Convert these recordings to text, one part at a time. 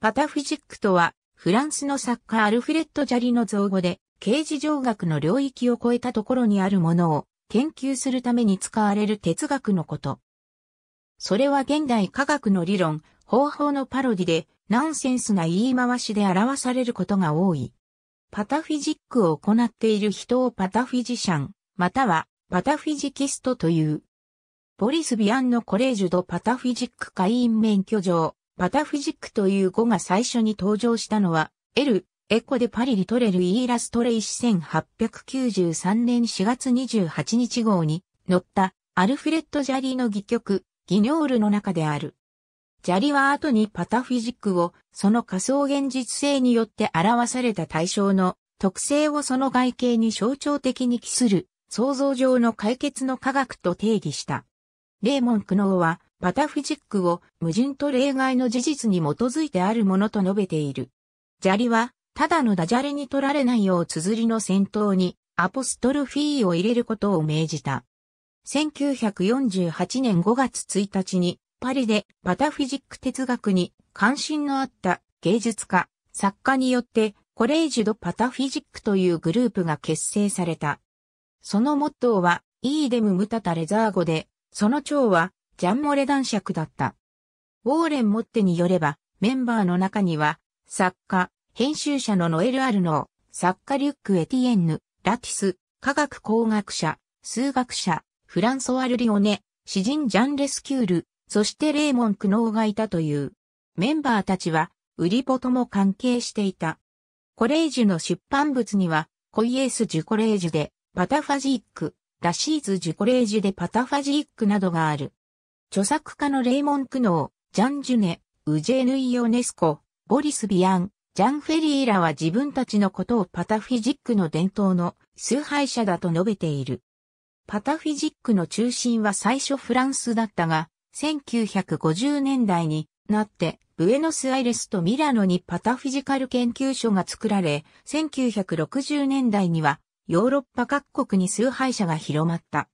パタフィジックとは、フランスの作家アルフレッド・ジャリの造語で、刑事上学の領域を超えたところにあるものを研究するために使われる哲学のこと。それは現代科学の理論、方法のパロディで、ナンセンスな言い回しで表されることが多い。パタフィジックを行っている人をパタフィジシャン、またはパタフィジキストという。ボリス・ビアンのコレージュド・パタフィジック会員免許状。パタフジックという語が最初に登場したのは、L、エコでパリリトレルイーラストレイシ1893年4月28日号に載ったアルフレッド・ジャリーの戯曲、ギニョールの中である。ジャリは後にパタフィジックをその仮想現実性によって表された対象の特性をその外形に象徴的に帰する創造上の解決の科学と定義した。レーモン・クノーはパタフィジックを矛盾と例外の事実に基づいてあるものと述べている。砂利は、ただのダジャレに取られないよう綴りの先頭に、アポストルフィーを入れることを命じた。1948年5月1日に、パリでパタフィジック哲学に関心のあった芸術家、作家によってコレージュド・パタフィジックというグループが結成された。そのモットーは、イーデム・ムタタ・レザー語で、その長はジャンモレ男爵だった。ウォーレン・モッテによれば、メンバーの中には、作家、編集者のノエル・アルノー、作家リュック・エティエンヌ、ラティス、科学工学者、数学者、フランソワ・ルリオネ、詩人ジャン・レスキュール、そしてレーモン・クノーがいたという。メンバーたちは、ウリポとも関係していた。コレージュの出版物には、コイエース・ジュコレージュで、パタファジック、ラシーズ・ジュコレージュでパタファジックなどがある。著作家のレイモン・クノー、ジャン・ジュネ、ウジェヌイ・ヨネスコ、ボリス・ビアン、ジャン・フェリーらは自分たちのことをパタフィジックの伝統の崇拝者だと述べている。パタフィジックの中心は最初フランスだったが、1950年代になって、ブエノスアイレスとミラノにパタフィジカル研究所が作られ、1960年代にはヨーロッパ各国に崇拝者が広まった。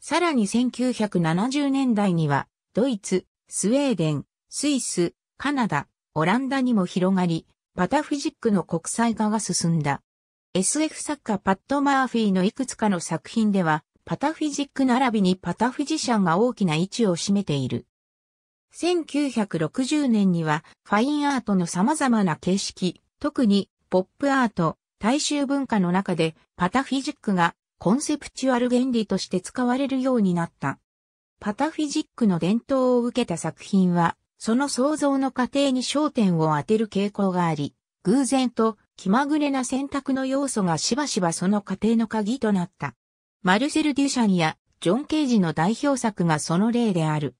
さらに1970年代には、ドイツ、スウェーデン、スイス、カナダ、オランダにも広がり、パタフィジックの国際化が進んだ。SF 作家パット・マーフィーのいくつかの作品では、パタフィジック並びにパタフィジシャンが大きな位置を占めている。1960年には、ファインアートの様々な形式、特にポップアート、大衆文化の中でパタフィジックがコンセプチュアル原理として使われるようになった。パタフィジックの伝統を受けた作品は、その創造の過程に焦点を当てる傾向があり、偶然と気まぐれな選択の要素がしばしばその過程の鍵となった。マルセル・デュシャンやジョン・ケージの代表作がその例である。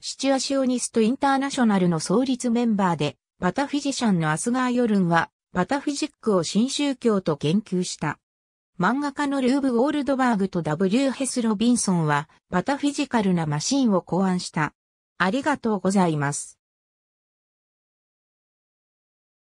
シチュアシオニスト・インターナショナルの創立メンバーで、パタフィジシャンのアスガー・ヨルンは、パタフィジックを新宗教と研究した。漫画家のルーブ・ウォールドバーグと W・ ヘス・ロビンソンは、パタフィジカルなマシンを考案した。ありがとうございます。